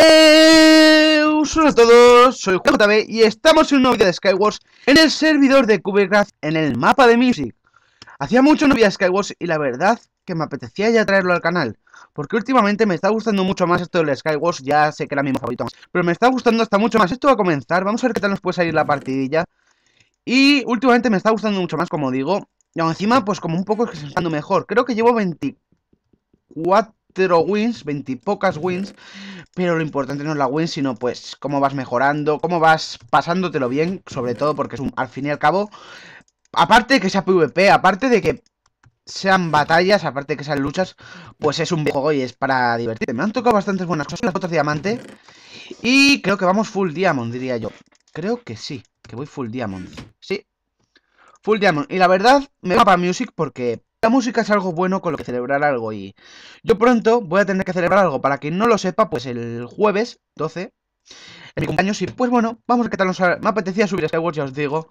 Eh, hola a todos, soy JB y estamos en un nuevo video de Skywars en el servidor de Cubecraft en el mapa de Music. Hacía mucho no vi Skywars y la verdad que me apetecía ya traerlo al canal, porque últimamente me está gustando mucho más esto del Skywars, ya sé que era mi favorito más, pero me está gustando hasta mucho más. Esto va a comenzar, vamos a ver qué tal nos puede salir la partidilla. Y últimamente me está gustando mucho más, como digo, y encima pues como un poco que se está mejor. Creo que llevo 24 wins, 20 pocas wins, pero lo importante no es la win, sino pues cómo vas mejorando, cómo vas pasándotelo bien, sobre todo porque es un, al fin y al cabo, aparte de que sea PvP, aparte de que sean batallas, aparte de que sean luchas, pues es un juego y es para divertirme Me han tocado bastantes buenas cosas las de diamante y creo que vamos full diamond, diría yo. Creo que sí, que voy full diamond. Sí, full diamond. Y la verdad, me va para Music porque la música es algo bueno con lo que celebrar algo y yo pronto voy a tener que celebrar algo. Para quien no lo sepa, pues el jueves 12 en mi cumpleaños y pues bueno, vamos a quitarnos a... Me apetecía subir a Skyward, ya os digo.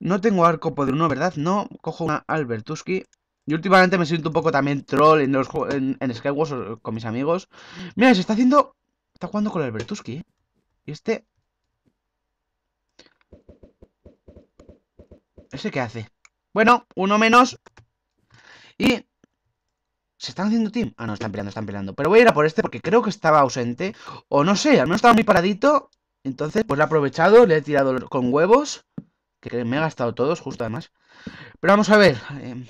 No tengo arco poder uno, ¿verdad? No, cojo una Albertuski. Y últimamente me siento un poco también troll en, los, en, Skywars con mis amigos. Mira, se está haciendo... Está jugando con el Albertuski, ¿eh? Y este... ¿Ese qué hace? Bueno, uno menos. Y... ¿Se están haciendo team? Ah, no, están peleando, están peleando. Pero voy a ir a por este porque creo que estaba ausente. O no sé, al menos estaba muy paradito. Entonces, pues lo he aprovechado, le he tirado con huevos. Que me he gastado todos, justo además. Pero vamos a ver. Eh,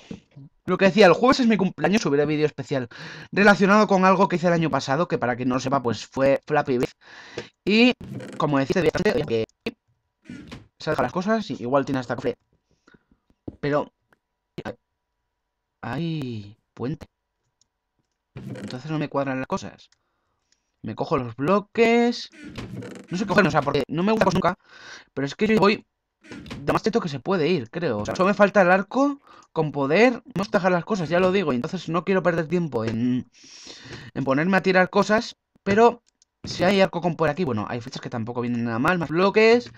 lo que decía, el jueves es mi cumpleaños, subiré vídeo especial relacionado con algo que hice el año pasado, que para que no lo sepa, pues fue Flappy Bird. Y, como decía, que se las cosas, y igual tiene hasta cofre. Pero Ahí, puente. Entonces no me cuadran las cosas. Me cojo los bloques. No sé coger, o sea, porque no me gusta nunca. Pero es que yo voy De más teto que se puede ir, creo. O sea, solo me falta el arco con poder No dejar las cosas, ya lo digo. Y entonces no quiero perder tiempo en, en ponerme a tirar cosas. Pero si hay arco con poder aquí, bueno, hay flechas que tampoco vienen nada mal, más bloques.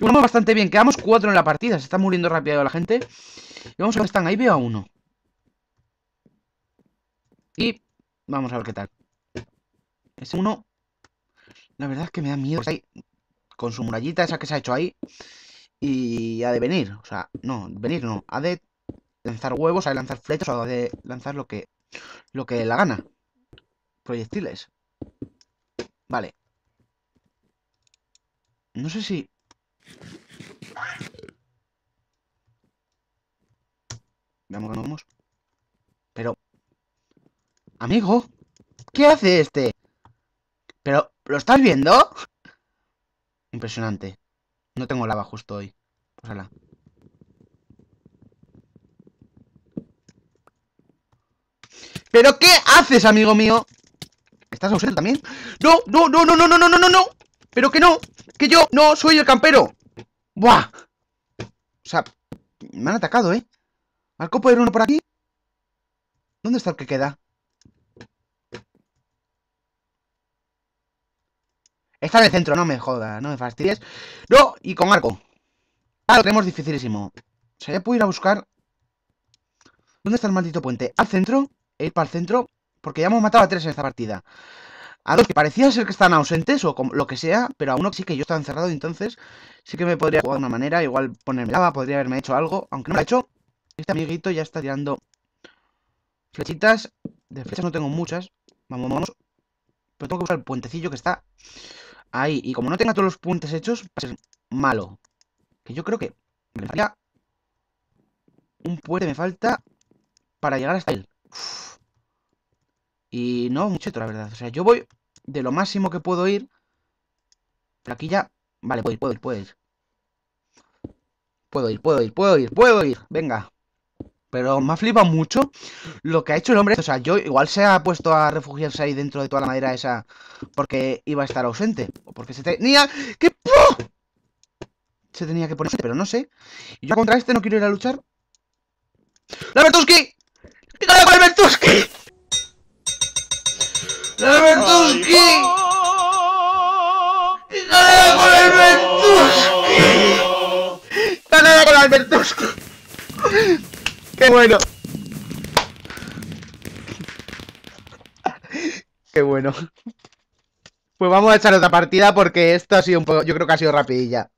Y vamos bastante bien, quedamos cuatro en la partida, se está muriendo rápido la gente. Y vamos a ver, están ahí, veo a uno. Y vamos a ver qué tal. Ese uno, la verdad es que me da miedo. Ahí, con su murallita esa que se ha hecho ahí. Y ha de venir. O sea, no, venir no. Ha de lanzar huevos, ha de lanzar flechas, ha de lanzar lo que, lo que la gana. Proyectiles. Vale. No sé si... Veamos, vamos. Pero Amigo, ¿qué hace este? Pero, ¿lo estás viendo? Impresionante. No tengo lava justo hoy. Pues ¿Pero qué haces, amigo mío? ¿Estás ausente también? ¡No, no, no, no, no, no, no, no, no, no! ¡Pero que no! ¡Que yo no soy el campero! ¡Buah! O sea, me han atacado, ¿eh? ¿Marco puede de uno por aquí? ¿Dónde está el que queda? Está en el centro, no me jodas, no me fastidies. No, y con arco. Ah, lo tenemos dificilísimo. Se puedo ir a buscar... ¿Dónde está el maldito puente? Al centro, e ir para el centro, porque ya hemos matado a tres en esta partida. A dos que parecía ser que están ausentes o lo que sea, pero a uno sí que yo estaba encerrado, entonces sí que me podría jugar de una manera, igual ponerme lava, podría haberme hecho algo, aunque no lo ha he hecho. Este amiguito ya está tirando flechitas. De flechas no tengo muchas. Vamos, vamos. Pero tengo que usar el puentecillo que está Ahí. Y como no tenga todos los puntos hechos, va a ser malo. Que yo creo que me falta... Un puente me falta para llegar hasta él. Y no, mucho, la verdad. O sea, yo voy de lo máximo que puedo ir. Pero aquí ya... Vale, puedo ir, puedo ir, puedo ir. Puedo ir, puedo ir, puedo ir, puedo ir. Venga. Pero me ha flipado mucho lo que ha hecho el hombre. O sea, yo igual se ha puesto a refugiarse ahí dentro de toda la madera esa porque iba a estar ausente. O porque se tenía que... Se tenía que poner, pero no sé. Y yo contra este no quiero ir a luchar. ¡La Bertuski! ¡Dígale con el Bertuski! ¡La Bertuski! la con el Bertuski! ¡Dígale con el ¡Qué bueno! ¡Qué bueno! Pues vamos a echar otra partida porque esto ha sido un poco... Yo creo que ha sido rapidilla.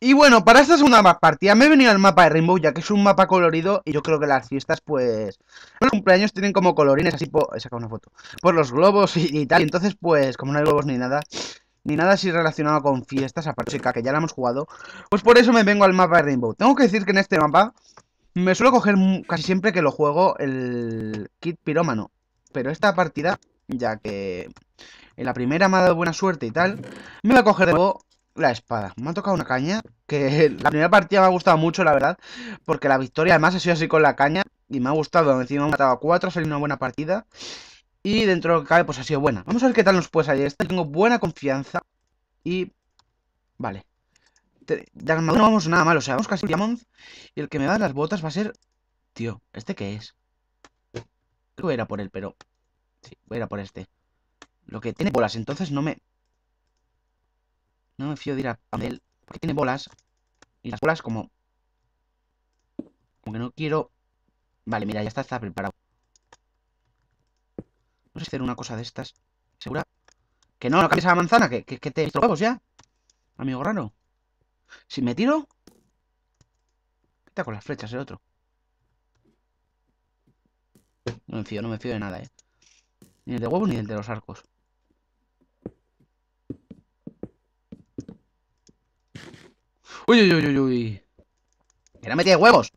Y bueno, para esta segunda partida me he venido al mapa de Rainbow, ya que es un mapa colorido y yo creo que las fiestas, pues... Los cumpleaños tienen como colorines, así por... He sacado una foto. Por los globos y, tal. Y entonces, pues, como no hay globos ni nada, ni nada así relacionado con fiestas, aparte que ya la hemos jugado, pues por eso me vengo al mapa de Rainbow. Tengo que decir que en este mapa me suelo coger casi siempre que lo juego el kit pirómano. Pero esta partida, ya que en la primera me ha dado buena suerte y tal, me voy a coger de nuevo la espada. Me ha tocado una caña, que la primera partida me ha gustado mucho, la verdad, porque la victoria además ha sido así con la caña y me ha gustado. Encima me ha matado a cuatro, ha salido una buena partida. Y dentro de lo que cabe, pues ha sido buena. Vamos a ver qué tal nos puede salir esta. Tengo buena confianza. Y... Vale de no vamos nada mal, o sea, vamos casi Diamond. Y el que me da las botas va a ser... Tío, ¿este qué es? Creo que era por él, pero... Sí, voy a ir a por este. Lo que tiene bolas, entonces no me... No me fío de ir a él. Porque tiene bolas. Y las bolas como... Como que no quiero... Vale, mira, ya está, está preparado. Vamos a hacer una cosa de estas. ¿Segura? Que no, no cambies a la manzana, que, te he ya. Amigo raro. Si me tiro... ¿Qué Está con las flechas el otro. No me fío, no me fío de nada, ¿eh? Ni el de huevos ni el de los arcos. Uy, uy, uy, uy, uy. Que no me tiene huevos.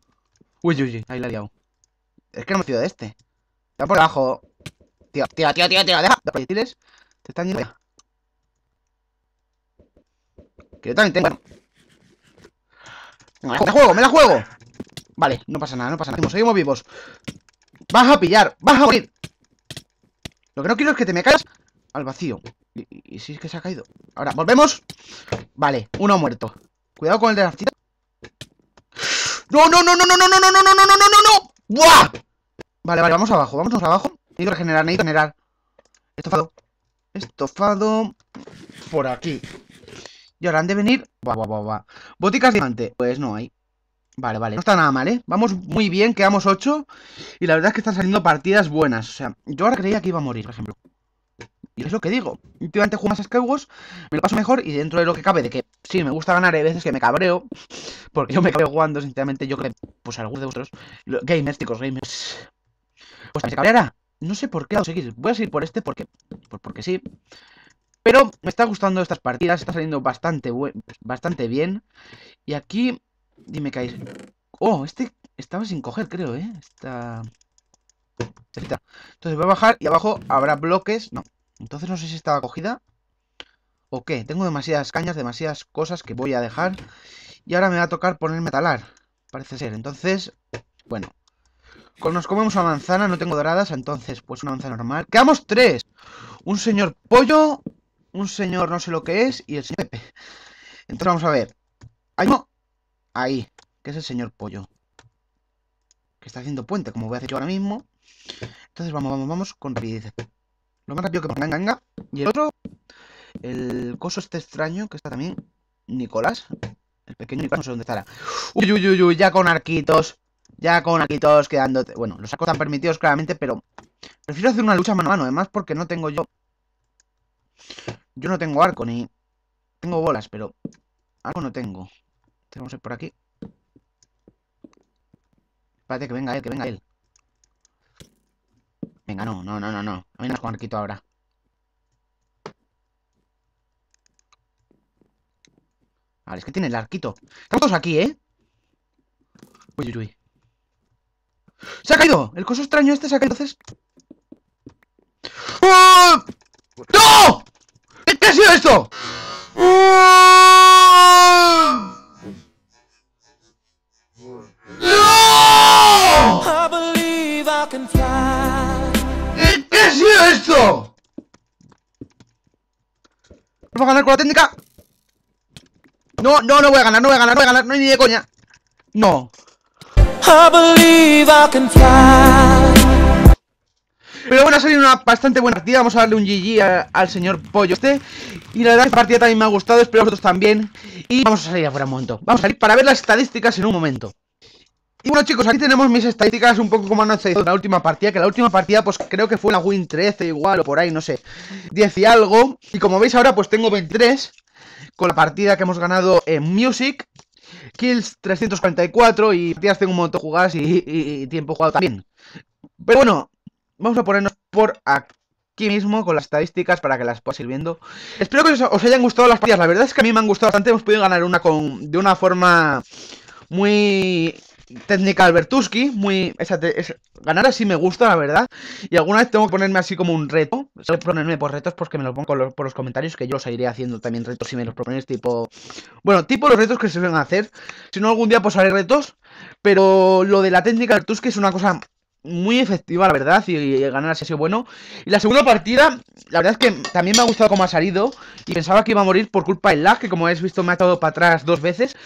Uy, uy, uy. Ahí la he liado. Es que no me fío de este. Está por abajo. Tío, tío, tío, tío, tío. Deja. Los proyectiles te están yendo ya. Que yo también tengo. ¡Me la juego, me la juego! Vale, no pasa nada, no pasa nada. Seguimos, vivos. ¡Vas a pillar! ¡Vas a morir! Lo que no quiero es que te me caigas al vacío. Y, si es que se ha caído. Ahora, volvemos. Vale, uno muerto. Cuidado con el de la cita ¡No, no, no, no, no, no, no, no, no, no, no, no, no, no! ¡Buah! Vale, vale, vamos abajo, vamos abajo. Necesito regenerar, necesito generar. Estofado. Estofado. Por aquí. Y ahora han de venir... Buah, buah, buah, Boticas diamante. Pues no hay. Vale, vale. No está nada mal, ¿eh? Vamos muy bien, quedamos 8. Y la verdad es que están saliendo partidas buenas. O sea, yo ahora creía que iba a morir, por ejemplo. Y es lo que digo. Últimamente juego más a Skywars, me lo paso mejor y dentro de lo que cabe, de que sí, me gusta ganar, hay veces que me cabreo. Porque yo me cabreo jugando, sinceramente, yo creo pues algunos de vosotros, gamers, chicos, gamers. Pues me cabreará. No sé por qué voy a seguir. Voy a seguir por este porque, pues porque sí. Pero me está gustando estas partidas, está saliendo bastante, bastante bien. Y aquí, dime que hay... Oh, este estaba sin coger, creo, ¿eh? Está... Entonces voy a bajar y abajo habrá bloques. No, entonces no sé si estaba cogida o qué. Tengo demasiadas cañas, demasiadas cosas que voy a dejar. Y ahora me va a tocar ponerme a talar, parece ser. Entonces, bueno. Nos comemos una manzana, no tengo doradas, entonces pues una manzana normal. ¡Quedamos tres! Un señor pollo, un señor no sé lo que es y el señor Pepe. Entonces vamos a ver. ahí no. ahí, que es el señor Pollo. Que está haciendo puente, como voy a hacer yo ahora mismo. Entonces vamos, vamos, vamos con rapidez. Lo más rápido que venga, ganga. Y el otro, el coso este extraño, que está también Nicolás. El pequeño Nicolás, no sé dónde estará. Uy, uy, uy, uy, ya con arquitos. Ya con arquitos quedándote. Bueno, los sacos están permitidos claramente, pero... Prefiero hacer una lucha mano a mano, además porque no tengo yo yo no tengo arco ni... Tengo bolas, pero... Arco no tengo. Tenemos por aquí. Espérate, que venga él, que venga él. Venga, no, no, no, no, no. A mí no es con arquito ahora. Vale, es que tiene el arquito. Estamos todos aquí, ¿eh? Uy, uy, uy. ¡Se ha caído! El coso extraño este se ha caído, entonces... ¡Ah! ¡No! ha sido esto? ¡No! ¿Qué ha sido esto? Vamos a ganar con la técnica No, no, no voy a ganar, no voy a ganar, no voy a ganar, no hay ni de coña No I believe I can fly. Pero bueno, ha salido una bastante buena partida. Vamos a darle un GG al señor Pollo este. Y la verdad, la partida también me ha gustado. Espero vosotros también. Y vamos a salir afuera un momento. Vamos a salir para ver las estadísticas en un momento. Y bueno chicos, aquí tenemos mis estadísticas un poco como han analizado la última partida, que la última partida pues creo que fue la win 13 igual o por ahí, no sé, 10 y algo. Y como veis ahora pues tengo 23 con la partida que hemos ganado en Music, kills 344 y partidas tengo un montón de jugadas y tiempo jugado también. Pero bueno, vamos a ponernos por aquí mismo con las estadísticas para que las puedas ir viendo. Espero que os, hayan gustado las partidas. La verdad es que a mí me han gustado bastante. Hemos podido ganar una con, de una forma muy técnica Albertuski Muy, esa, ganar así me gusta, la verdad. Y alguna vez tengo que ponerme así como un reto. Solo ponerme por retos porque me lo pongo por los comentarios. Que yo os iré haciendo también retos si me los proponéis. Tipo, bueno, tipo los retos que se suelen hacer. Si no, algún día pues haré retos. Pero lo de la técnica Albertuski es una cosa muy efectiva, la verdad, y ganar así ha sido bueno. Y la segunda partida, la verdad es que también me ha gustado cómo ha salido. Y pensaba que iba a morir por culpa del lag, que como habéis visto me ha estado para atrás dos veces.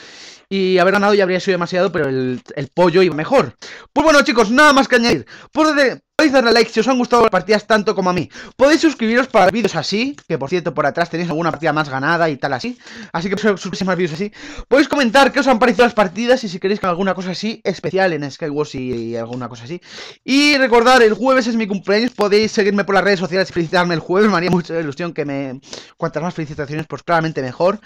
Y haber ganado ya habría sido demasiado, pero el, el pollo iba mejor. Pues bueno, chicos, nada más que añadir. Por, de, Podéis darle like si os han gustado las partidas tanto como a mí. Podéis suscribiros para vídeos así, que por cierto por atrás tenéis alguna partida más ganada y tal así. Así que pues, suscribiréis más vídeos así. Podéis comentar qué os han parecido las partidas y si queréis que alguna cosa así especial en Skywars y, alguna cosa así. Y recordar, el jueves es mi cumpleaños, podéis seguirme por las redes sociales y felicitarme el jueves. Me haría mucha ilusión que me... Cuantas más felicitaciones, pues claramente mejor.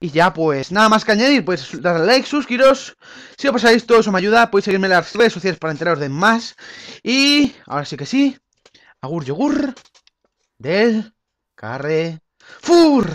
Y ya pues nada más que añadir, pues darle like, suscribiros. Si os pasáis todo eso me ayuda, podéis seguirme en las redes sociales para enteraros de más. Y... Ahora sí que sí. Agur yogur. Del. Carre. Fur.